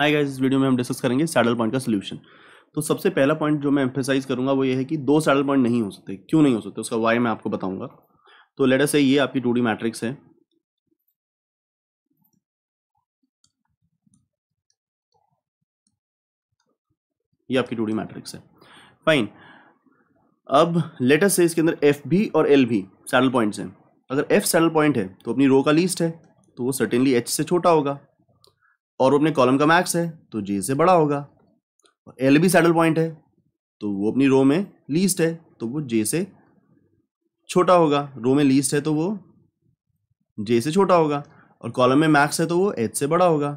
hi guys इस video में हम डिस्कस करेंगे सैडल पॉइंट का सोल्यूशन तो सबसे पहला पॉइंट जो मैं एम्फेसाइज करूंगा वो ये है कि दो सैडल पॉइंट नहीं हो सकते क्यों नहीं हो सकते उसका वाई मैं आपको बताऊंगा तो लेटर से ये आपकी टू मैट्रिक्स है ये आपकी टू मैट्रिक्स है फाइन अब लेटर से इसके अंदर एफ भी और एल भी सैडल पॉइंट्स हैं अगर एफ सैडल पॉइंट है तो अपनी रो का लिस्ट है तो वो सर्टेनली एच से छोटा होगा और वो अपने कॉलम का मैक्स है तो जे से बड़ा होगा और एल भी सैडल पॉइंट है तो वो अपनी रो में लीस्ट है तो वो जे से छोटा होगा रो में लीस्ट है तो वो जे से छोटा होगा और कॉलम में मैक्स है तो वो एच से बड़ा होगा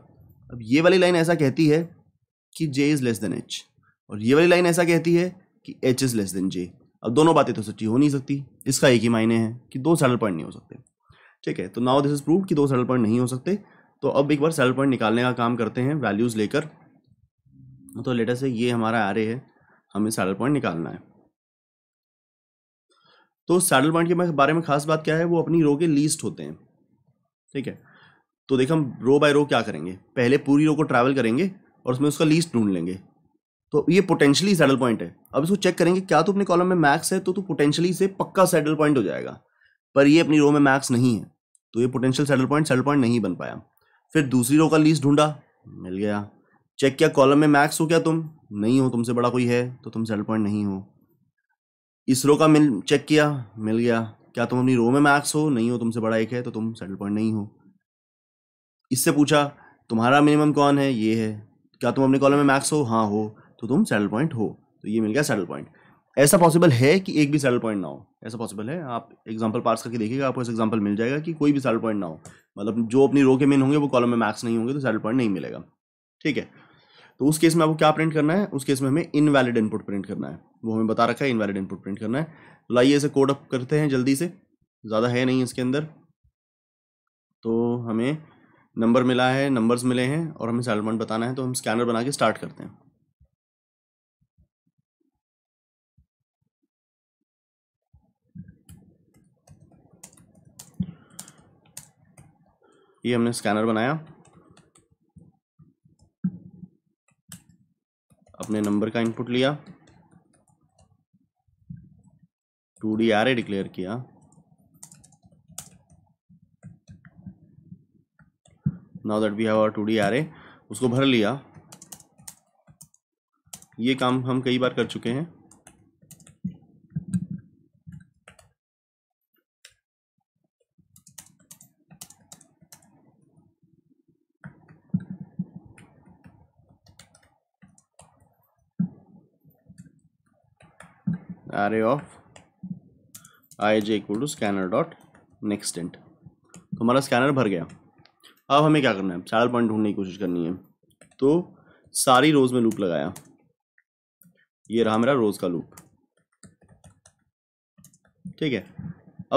अब ये वाली लाइन ऐसा कहती है कि J is less than H और ये वाली लाइन ऐसा कहती है कि H is less than J अब दोनों बातें तो सच्ची हो नहीं सकती इसका एक ही मायने है कि दो सैडल पॉइंट नहीं हो सकते ठीक है तो नाउ दिस इज़ प्रूव कि दो सैडल पॉइंट नहीं हो सकते तो अब एक बार सेल पॉइंट निकालने का काम करते हैं वैल्यूज़ लेकर तो लेटर से ये हमारा आ रहे है हमें सैडल पॉइंट निकालना है तो सैडल पॉइंट के बारे में खास बात क्या है वो अपनी रो के लीस्ट होते हैं ठीक है तो देखो हम रो बाय रो क्या करेंगे पहले पूरी रो को ट्रैवल करेंगे और उसमें उसका लीस्ट ढूंढ लेंगे तो ये पोटेंशियली सैडल पॉइंट है अब इसको चेक करेंगे क्या तो अपने कॉलम में मैक्स है तो तू तो पोटेंशियली से पक्का सैडल पॉइंट हो जाएगा पर ये अपनी रो में मैक्स नहीं है तो ये potential saddle point saddle point नहीं बन पाया फिर दूसरी रो का लीज ढूंढा मिल गया चेक किया कॉलम में मैक्स हो क्या तुम नहीं हो तुमसे बड़ा कोई है तो तुम सेल पॉइंट नहीं हो इस रो का मिल चेक किया मिल गया क्या तुम अपनी रो में मैक्स हो नहीं हो तुमसे बड़ा एक है तो तुम सेटल पॉइंट नहीं हो इससे पूछा तुम्हारा मिनिमम कौन है ये है क्या तुम अपने कॉलम में मैक्स हो हाँ हो तो तुम सेटल पॉइंट हो तो ये मिल गया सेटल पॉइंट ऐसा पॉसिबल है कि एक भी सैडल पॉइंट ना हो ऐसा पॉसिबल है आप एग्जाम्पल पास करके देखिएगा आपको ऐसा एग्जाम्पल मिल जाएगा कि कोई भी सैडल पॉइंट ना हो मतलब जो अपनी रो के मेन होंगे वो कॉलम में मैक्स नहीं होंगे तो सैडल पॉइंट नहीं मिलेगा ठीक है तो उस केस में आपको क्या प्रिंट करना है उस केस में हमें इनवैलिड इनपुट प्रिंट करना है वो हमें बता रखा है इनवैलिड इनपुट प्रिंट करना है तो लाइए इसे कोड अप करते हैं जल्दी से ज़्यादा है नहीं इसके अंदर तो हमें नंबर मिला है नंबर्स मिले हैं और हमें सैडल पॉइंट बताना है तो हम स्कैनर बना के स्टार्ट करते हैं ये हमने स्कैनर बनाया अपने नंबर का इनपुट लिया टू डी आर ए डिक्लेयर किया now that we have our two D array ए उसको भर लिया ये काम हम कई बार कर चुके हैं array of I J equal to scanner dot next int तो हमारा स्कैनर भर गया अब हमें क्या करना है सैडल पॉइंट ढूंढने की कोशिश करनी है तो सारी रोज़ में लूप लगाया ये रहा मेरा रोज़ का लूप ठीक है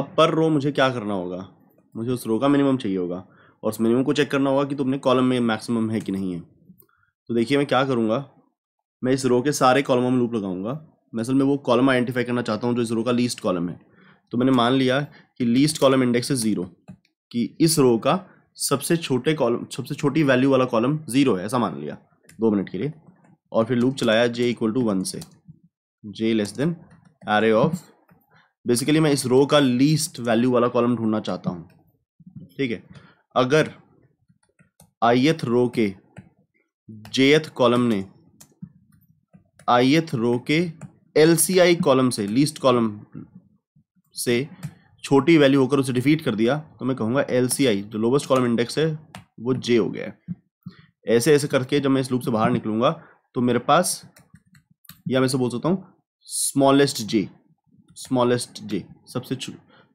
अब पर रो मुझे क्या करना होगा मुझे उस रो का मिनिमम चाहिए होगा और उस मिनिमम को चेक करना होगा कि तुमने कॉलम में मैक्सिमम है कि नहीं है तो देखिए मैं क्या करूँगा मैं इस रो के सारे कॉलम में लूप लगाऊंगा मैं असल में वो कॉलम आइडेंटिफाई करना चाहता हूँ जो इस रो का लीस्ट कॉलम है तो मैंने मान लिया कि लीस्ट कॉलम इंडेक्स है ज़ीरो कि इस रो का सबसे छोटे कॉलम सबसे छोटी वैल्यू वाला कॉलम ज़ीरो है ऐसा मान लिया दो मिनट के लिए और फिर लूप चलाया जे इक्वल टू वन से J less than array of basically मैं इस रो का लीस्ट वैल्यू वाला कॉलम ढूंढना चाहता हूँ ठीक है अगर आईएथ रो के जेएथ कॉलम ने आईएथ रो के एल कॉलम से लीस्ट कॉलम से छोटी वैल्यू होकर उसे डिफीट कर दिया तो मैं कहूंगा एल जो लोवेस्ट कॉलम इंडेक्स है वो जे हो गया है ऐसे ऐसे करके जब मैं इस लूप से बाहर निकलूंगा तो मेरे पास या मैं से बोल सकता हूँ स्मॉलेस्ट जे स्मॉलेस्ट जे सबसे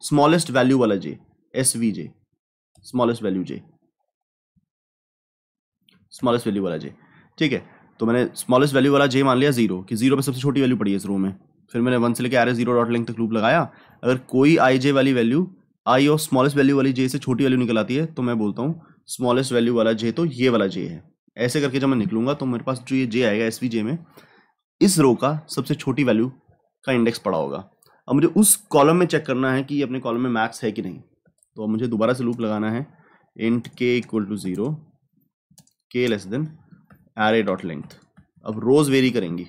स्मॉलेस्ट वैल्यू वाला J S V J smallest value J smallest value वाला जे ठीक है तो मैंने स्मॉलेस्ट वैल्यू वाला जे मान लिया जीरो कि जीरो में सबसे छोटी वैल्यू पड़ी है इस रो में फिर मैंने वन से लेकर आर जीरो डॉट लिंक तक लूप लगाया अगर कोई आई जे वाली वैल्यू आई और स्मॉलेस्ट वैल्यू वाली जे से छोटी वैल्यू निकल आती है तो मैं बोलता हूँ स्मॉलेस्ट वैल्यू वाला जे तो ये वाला जे है ऐसे करके जब मैं निकलूंगा तो मेरे पास जो ये जे आएगा एस जे में इस रो का सबसे छोटी वैल्यू का इंडेक्स पड़ा होगा अब मुझे उस कॉलम में चेक करना है कि अपने कॉलम में मैक्स है कि नहीं तो मुझे दोबारा से लूप लगाना है int K equal to zero K less than array dot length अब रोज वेरी करेंगी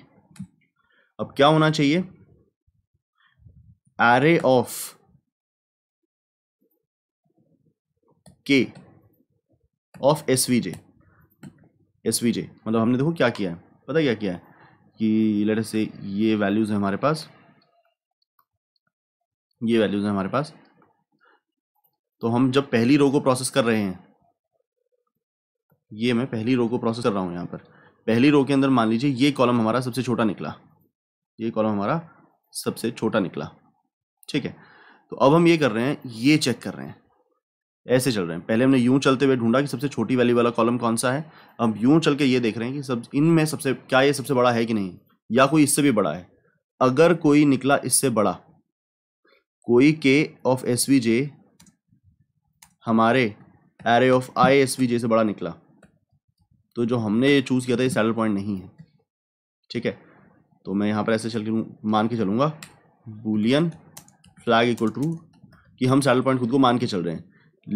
अब क्या होना चाहिए array of K of S V J S V J मतलब हमने देखो क्या किया है पता क्या किया है कि लड़े से ये वैल्यूज़ है हमारे पास ये वैल्यूज़ है हमारे पास तो हम जब पहली रो को प्रोसेस कर रहे हैं ये मैं पहली रो को प्रोसेस कर रहा हूँ यहाँ पर पहली रो के अंदर मान लीजिए ये कॉलम हमारा सबसे छोटा निकला ये कॉलम हमारा सबसे छोटा निकला ठीक है तो अब हम ये कर रहे हैं ये चेक कर रहे हैं ऐसे चल रहे हैं पहले हमने यूं चलते हुए ढूंढा कि सबसे छोटी वैल्यू वाला कॉलम कौन सा है अब यूं चल के ये देख रहे हैं कि सब इनमें सबसे क्या ये सबसे बड़ा है कि नहीं या कोई इससे भी बड़ा है अगर कोई निकला इससे बड़ा कोई के ऑफ एस हमारे एरे ऑफ आई एस से बड़ा निकला तो जो हमने ये चूज़ किया था ये सैडल पॉइंट नहीं है ठीक है तो मैं यहाँ पर ऐसे चल मान के चलूँगा बुलियन फ्लैग इक्वल ट्रू कि हम सैडल पॉइंट खुद को मान के चल रहे हैं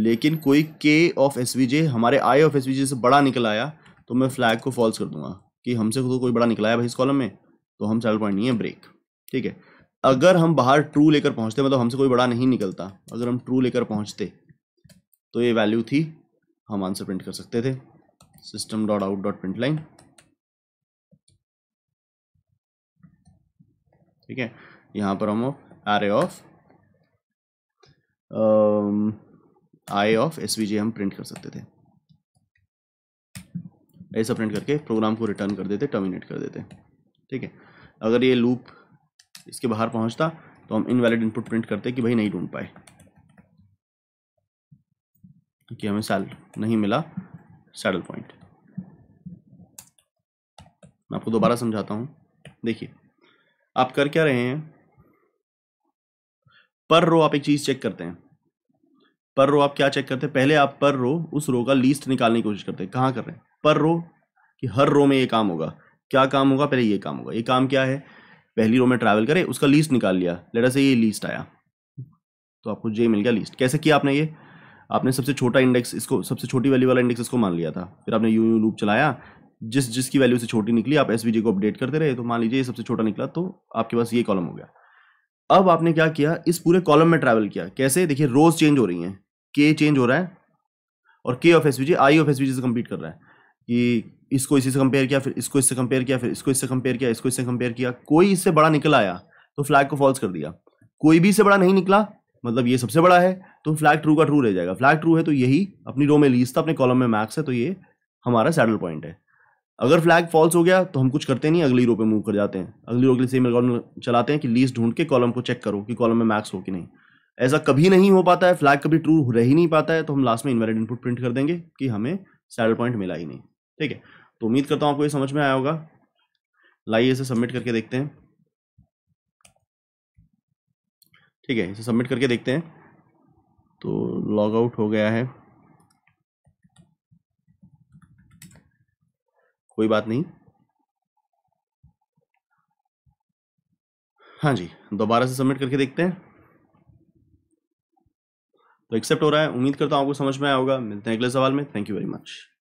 लेकिन कोई के ऑफ एस हमारे आई ऑफ एस से बड़ा निकल आया तो मैं फ्लैग को फॉल्स कर दूंगा कि हमसे खुद को कोई बड़ा निकला है भाई इस कॉलम में तो हम सैडल पॉइंट नहीं है ब्रेक ठीक है अगर हम बाहर ट्रू लेकर पहुंचते मतलब हमसे कोई बड़ा नहीं निकलता अगर हम ट्रू लेकर पहुंचते तो ये वैल्यू थी हम आंसर प्रिंट कर सकते थे system dot out dot line ठीक है यहां पर हम R of I of S हम प्रिंट कर सकते थे ऐसा प्रिंट करके प्रोग्राम को रिटर्न कर देते टर्मिनेट कर देते ठीक है अगर ये लूप इसके बाहर पहुंचता तो हम इनवैलिड इनपुट प्रिंट करते कि भाई नहीं ढूंढ पाए क्योंकि हमें साल नहीं मिला सैडल पॉइंट मैं आपको दोबारा समझाता हूं देखिए आप कर क्या रहे हैं पर रो आप एक चीज़ चेक करते हैं पर रो आप क्या चेक करते हैं पहले आप पर रो उस रो का लीस्ट निकालने की कोशिश करते हैं कहां कर रहे हैं पर रो कि हर रो में ये काम होगा क्या काम होगा पहले ये काम होगा ये काम क्या है पहली रो में ट्रैवल करे उसका लिस्ट निकाल लिया लेटर से ये लिस्ट आया तो आपको जे मिल गया लिस्ट कैसे किया आपने ये आपने सबसे छोटा इंडेक्स इसको सबसे छोटी वैल्यू वाला इंडेक्स इसको मान लिया था फिर आपने यू यू लूप चलाया जिस जिसकी वैल्यू से छोटी निकली आप एस को अपडेट करते रहे तो मान लीजिए ये सबसे छोटा निकला तो आपके पास ये कॉलम हो गया अब आपने क्या किया इस पूरे कॉलम में ट्रैवल किया कैसे देखिए रोज चेंज हो रही है के चेंज हो रहा है और K of S I of S से कम्पीट कर रहा है कि इसको इसी से कंपेयर किया फिर इसको इससे कंपेयर किया फिर इसको इससे कंपेयर किया इसको इससे कंपेयर किया कोई इससे बड़ा निकल आया तो फ्लैग को फॉल्स कर दिया कोई भी इससे बड़ा नहीं निकला मतलब ये सबसे बड़ा है तो फ्लैग ट्रू का ट्रू रह जाएगा फ्लैग ट्रू है तो यही अपनी रो में लीज था अपने कॉलम में मैक्स है तो ये हमारा सैडल पॉइंट है अगर फ्लैग फॉल्स हो गया तो हम कुछ करते नहीं अगली रो पे मूव कर जाते हैं अगली रो के लिए सेम कॉलम चलाते हैं कि लीज ढूंढ के कॉलम को चेक करो कि कॉलम में मैक्स हो कि नहीं ऐसा कभी नहीं हो पाता है फ्लैग कभी ट्रू रह ही नहीं पाता है तो हम लास्ट में इनवैलिड इनपुट प्रिंट कर देंगे कि हमें सैडल पॉइंट मिला ही नहीं ठीक है तो उम्मीद करता हूँ आपको ये समझ में आया होगा लाइए इसे सबमिट करके देखते हैं ठीक है इसे सबमिट करके देखते हैं तो लॉग आउट हो गया है कोई बात नहीं हाँ जी दोबारा से सबमिट करके देखते हैं तो एक्सेप्ट हो रहा है उम्मीद करता हूँ आपको समझ में आया होगा मिलते हैं अगले सवाल में थैंक यू वेरी मच